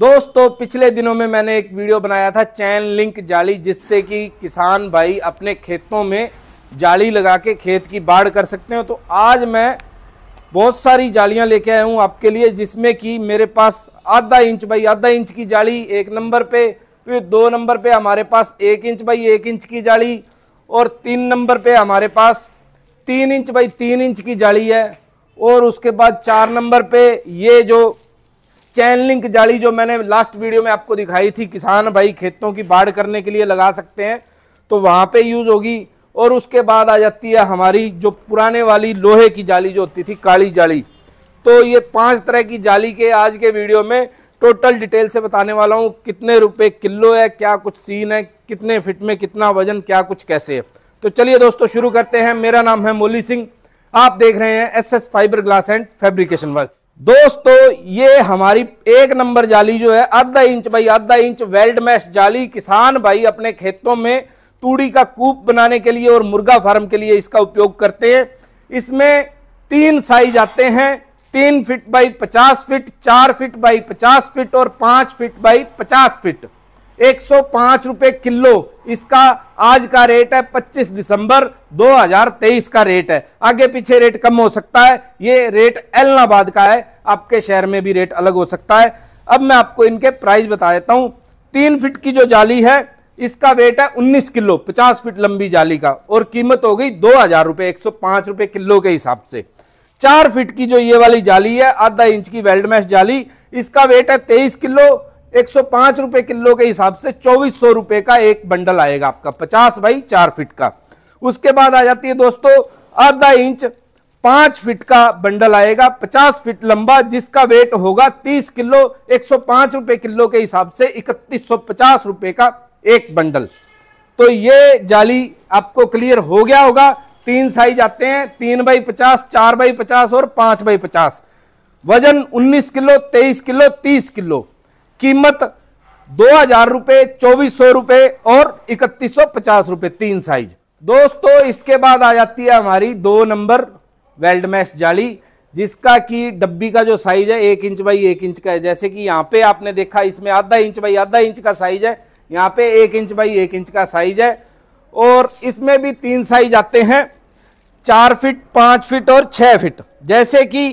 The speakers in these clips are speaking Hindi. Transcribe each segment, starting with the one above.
दोस्तों पिछले दिनों में मैंने एक वीडियो बनाया था चैन लिंक जाली जिससे कि किसान भाई अपने खेतों में जाली लगा के खेत की बाढ़ कर सकते हो तो आज मैं बहुत सारी जालियां लेके आया हूँ आपके लिए जिसमें कि मेरे पास आधा इंच बाई आधा इंच की जाली एक नंबर पे फिर दो नंबर पे हमारे पास एक इंच बाई एक इंच की जाली और तीन नंबर पे हमारे पास तीन इंच बाई तीन इंच की जाली है और उसके बाद चार नंबर पे ये जो चैन लिंक जाली जो मैंने लास्ट वीडियो में आपको दिखाई थी किसान भाई खेतों की बाढ़ करने के लिए लगा सकते हैं तो वहाँ पे यूज़ होगी और उसके बाद आ जाती है हमारी जो पुराने वाली लोहे की जाली जो होती थी काली जाली तो ये पांच तरह की जाली के आज के वीडियो में टोटल डिटेल से बताने वाला हूँ कितने रुपये किलो है क्या कुछ सीन है कितने फिट में कितना वजन क्या कुछ कैसे है तो चलिए दोस्तों शुरू करते हैं मेरा नाम है मोली सिंह आप देख रहे हैं S S fibre glass and fabrication works दोस्तों ये हमारी एक नंबर जाली जो है आधा इंच बाई आधा इंच वेल्ड मैश जाली किसान भाई अपने खेतों में तूड़ी का कूप बनाने के लिए और मुर्गा फार्म के लिए इसका उपयोग करते हैं इसमें तीन साइज आते हैं तीन फिट बाई पचास फिट चार फिट बाई पचास फिट और पांच फिट बाई पचास फिट एक सौ रुपए किलो इसका आज का रेट है 25 दिसंबर 2023 का रेट है आगे पीछे रेट कम हो सकता है ये रेट एलनाबाद का है आपके शहर में भी रेट अलग हो सकता है अब मैं आपको इनके प्राइस बता देता हूँ तीन फिट की जो जाली है इसका वेट है 19 किलो 50 फीट लंबी जाली का और कीमत हो गई दो हजार रुपये एक रुपए किलो के हिसाब से चार फीट की जो ये वाली जाली है आधा इंच की वेल्डमैश जाली इसका वेट है तेईस किलो एक सौ पांच रुपए किलो के हिसाब से चौबीस सौ रुपए का एक बंडल आएगा आपका पचास बाई चार फीट का उसके बाद आ जाती है दोस्तों आधा इंच पांच फीट का बंडल आएगा पचास फीट लंबा जिसका वेट होगा तीस किलो एक सौ पांच रुपए किलो के हिसाब से इकतीस सौ पचास रुपए का एक बंडल तो ये जाली आपको क्लियर हो गया होगा तीन साइज आते हैं तीन बाई पचास चार बाई पचास और पांच बाई पचास वजन उन्नीस किलो तेईस किलो तीस किलो कीमत दो हजार रुपये चौबीस सौ रुपये और इकतीस सौ पचास रुपये तीन साइज दोस्तों इसके बाद आ जाती है हमारी दो नंबर वेल्डमैस जाली जिसका कि डब्बी का जो साइज है एक इंच बाई एक इंच का है जैसे कि यहाँ पे आपने देखा इसमें आधा इंच बाई आधा इंच का साइज है यहाँ पे एक इंच बाई एक इंच का साइज है और इसमें भी तीन साइज आते हैं चार फिट पाँच फिट और छः फिट जैसे कि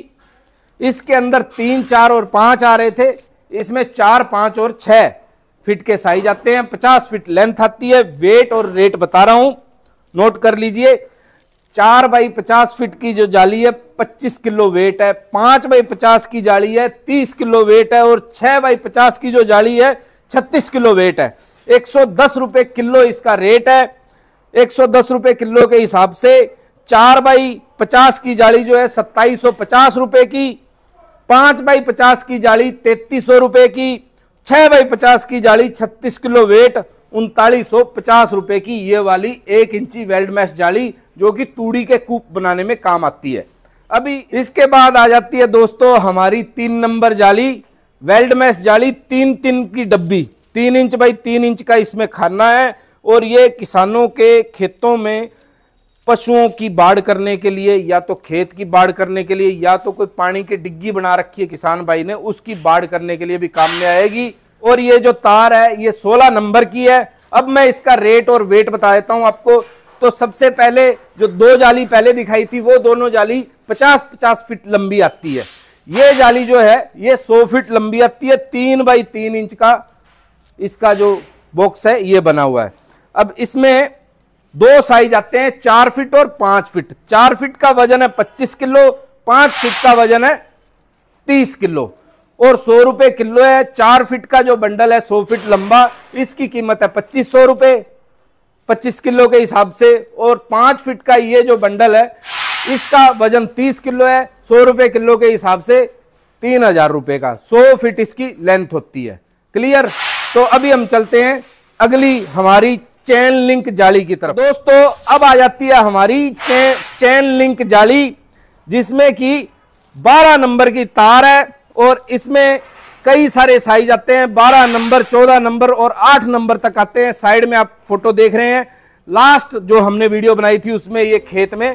इसके अंदर तीन चार और पाँच आ रहे थे इसमें चार पांच और छह फिट के साइज आते हैं पचास फिट लेंथ आती है वेट और रेट बता रहा हूं नोट कर लीजिए चार बाई पचास फिट की जो जाली है पच्चीस किलो वेट है पांच बाई पचास की जाली है तीस किलो वेट है और छह बाई पचास की जो जाली है छत्तीस किलो वेट है एक सौ दस रुपए किलो इसका रेट है एक सौ दस रुपए किलो के हिसाब से चार बाई पचास की जाली जो है सत्ताईस सौ पचास रुपए की पांच बाई पचास की जाली तैतीस सौ रुपए की छह बाई पचास की जाली छत्तीस किलो वेट उनतालीस सौ पचास रुपए की ये वाली एक इंची वेल्ड मैश जाली जो कि तूड़ी के कूप बनाने में काम आती है अभी इसके बाद आ जाती है दोस्तों हमारी तीन नंबर जाली वेल्ड मैश जाली तीन तीन की डब्बी तीन इंच बाई तीन इंच का इसमें खाना है और ये किसानों के खेतों में पशुओं की बाढ़ करने के लिए या तो खेत की बाढ़ करने के लिए या तो कोई पानी की डिग्गी बना रखी है किसान भाई ने उसकी बाढ़ करने के लिए भी काम में आएगी और ये जो तार है ये 16 नंबर की है अब मैं इसका रेट और वेट बता देता हूं आपको तो सबसे पहले जो दो जाली पहले दिखाई थी वो दोनों जाली पचास पचास फीट लंबी आती है ये जाली जो है ये सौ फीट लंबी आती है तीन बाई तीन इंच का इसका जो बॉक्स है ये बना हुआ है अब इसमें दो साइज आते हैं चार फीट और पांच फीट चार फीट का वजन है पच्चीस किलो पांच फीट का वजन है तीस किलो और सौ रुपए किलो है चार फीट का जो बंडल है सौ फीट लंबा इसकी कीमत है पच्चीस सौ रुपए पच्चीस किलो के हिसाब से और पांच फीट का ये जो बंडल है इसका वजन तीस किलो है सौ रुपए किलो के हिसाब से तीन हजार रुपए का सौ फीट इसकी लेंथ होती है क्लियर तो अभी हम चलते हैं अगली हमारी चैन लिंक जाली की तरफ दोस्तों अब आ जाती है हमारी चैन चैन लिंक जाली जिसमें कि 12 नंबर की तार है और इसमें कई सारे साइज आते हैं 12 नंबर 14 नंबर और 8 नंबर तक आते हैं साइड में आप फोटो देख रहे हैं लास्ट जो हमने वीडियो बनाई थी उसमें ये खेत में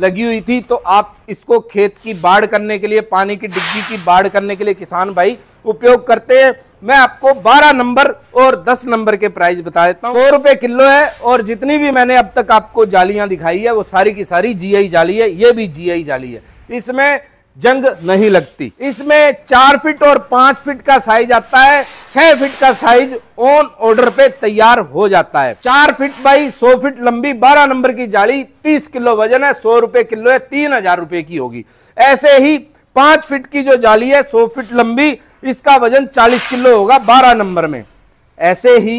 लगी हुई थी तो आप इसको खेत की बाढ़ करने के लिए पानी की डिग्गी की बाढ़ करने के लिए किसान भाई उपयोग करते हैं मैं आपको 12 नंबर और 10 नंबर के प्राइस बता देता हूँ सौ रुपये किलो है और जितनी भी मैंने अब तक आपको जालियाँ दिखाई है वो सारी की सारी जीआई जाली है ये भी जीआई जाली है इसमें जंग नहीं लगती इसमें चार फीट और पांच फीट का साइज आता है छह फीट का साइज ऑन ऑर्डर पे तैयार हो जाता है चार फीट बाई सौ फीट लंबी बारह नंबर की जाली तीस किलो वजन है सौ रुपए किलो है तीन हजार रुपए की होगी ऐसे ही पांच फीट की जो जाली है सौ फीट लंबी इसका वजन चालीस किलो होगा बारह नंबर में ऐसे ही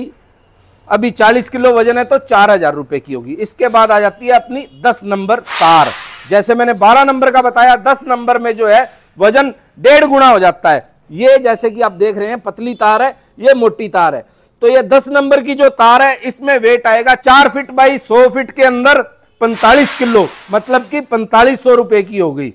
अभी चालीस किलो वजन है तो चार हजार रुपए की होगी इसके बाद आ जाती है अपनी दस नंबर तार जैसे मैंने 12 नंबर का बताया 10 नंबर में जो है वजन डेढ़ गुना हो जाता है ये जैसे कि आप देख रहे हैं पतली तार है ये मोटी तार है तो ये 10 नंबर की जो तार है इसमें वेट आएगा चार फिट बाई सौ फिट के अंदर पैंतालीस किलो मतलब कि पैंतालीस सौ रुपए की हो गई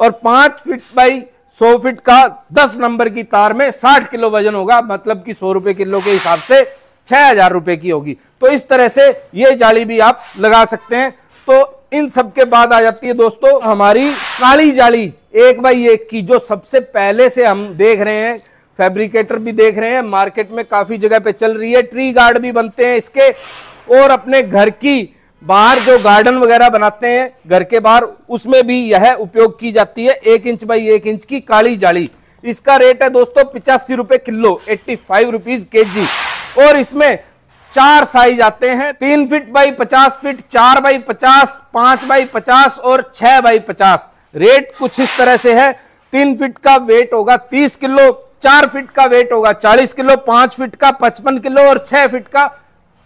और पांच फिट बाई सौ फिट का दस नंबर की तार में साठ किलो वजन होगा मतलब कि सौ रुपए किलो के हिसाब से छह हजार रुपए की होगी तो इस तरह से ये जाली भी आप लगा सकते हैं तो इन सब के बाद आ जाती है दोस्तों हमारी काली जाली एक बाई एक की जो सबसे पहले से हम देख रहे हैं फैब्रिकेटर भी देख रहे हैं मार्केट में काफ़ी जगह पे चल रही है ट्री गार्ड भी बनते हैं इसके और अपने घर की बाहर जो गार्डन वगैरह बनाते हैं घर के बाहर उसमें भी यह उपयोग की जाती है एक इंच बाई एक इंच की काली जाली इसका रेट है दोस्तों पिचासी रुपए किलो एट्टी फाइव रुपीज़ के जी और इसमें चार साइज आते हैं तीन फीट बाई पचास फीट चार बाई पचास पांच बाई पचास और छह बाई पचास रेट कुछ इस तरह से है तीन फीट का वेट होगा तीस किलो चार फिट का वेट होगा चालीस किलो पांच फिट का पचपन किलो और छह फिट का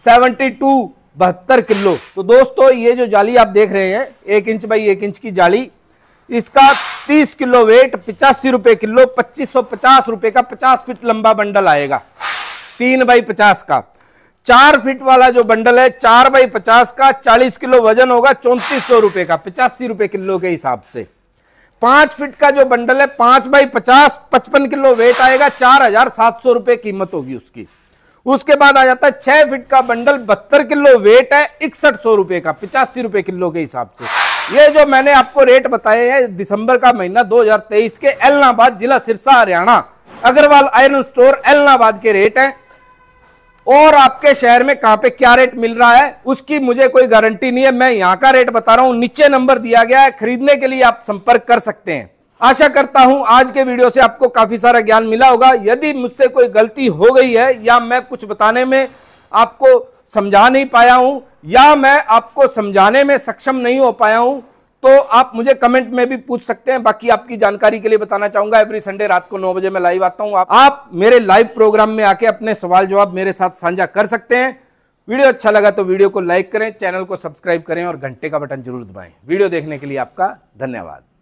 सेवनटी टू बहत्तर किलो तो दोस्तों ये जो जाली आप देख रहे हैं एक इंच बाई एक इंच की जाली इसका तीस किलो वेट पिचासी रुपए किलो पच्चीस सौ पचास रुपए का पचास फीट लंबा बंडल आएगा तीन बाई पचास का चार फीट वाला जो बंडल है चार बाई पचास का चालीस किलो वजन होगा चौंतीस सौ रुपए का पिचासी रुपए किलो के हिसाब से पांच फीट का जो बंडल है पांच बाई पचास पचपन किलो वेट आएगा चार हजार सात सौ रुपए कीमत होगी उसकी उसके बाद आ जाता है छह फीट का बंडल बहत्तर किलो वेट है इकसठ सौ रुपए का पिचासी रुपए किलो के हिसाब से ये जो मैंने आपको रेट बताए हैं दिसंबर का महीना 2023 के एलनाबाद जिला सिरसा हरियाणा अग्रवाल आयरन स्टोर एलनाबाद के रेट हैं और आपके शहर में कहां पे क्या रेट मिल रहा है उसकी मुझे कोई गारंटी नहीं है मैं यहां का रेट बता रहा हूं नीचे नंबर दिया गया है खरीदने के लिए आप संपर्क कर सकते हैं आशा करता हूं आज के वीडियो से आपको काफी सारा ज्ञान मिला होगा यदि मुझसे कोई गलती हो गई है या मैं कुछ बताने में आपको समझा नहीं पाया हूं या मैं आपको समझाने में सक्षम नहीं हो पाया हूं तो आप मुझे कमेंट में भी पूछ सकते हैं बाकी आपकी जानकारी के लिए बताना चाहूंगा एवरी संडे रात को नौ बजे मैं लाइव आता हूं आप, आप मेरे लाइव प्रोग्राम में आके अपने सवाल जवाब मेरे साथ साझा कर सकते हैं वीडियो अच्छा लगा तो वीडियो को लाइक करें चैनल को सब्सक्राइब करें और घंटे का बटन जरूर दबाएं वीडियो देखने के लिए आपका धन्यवाद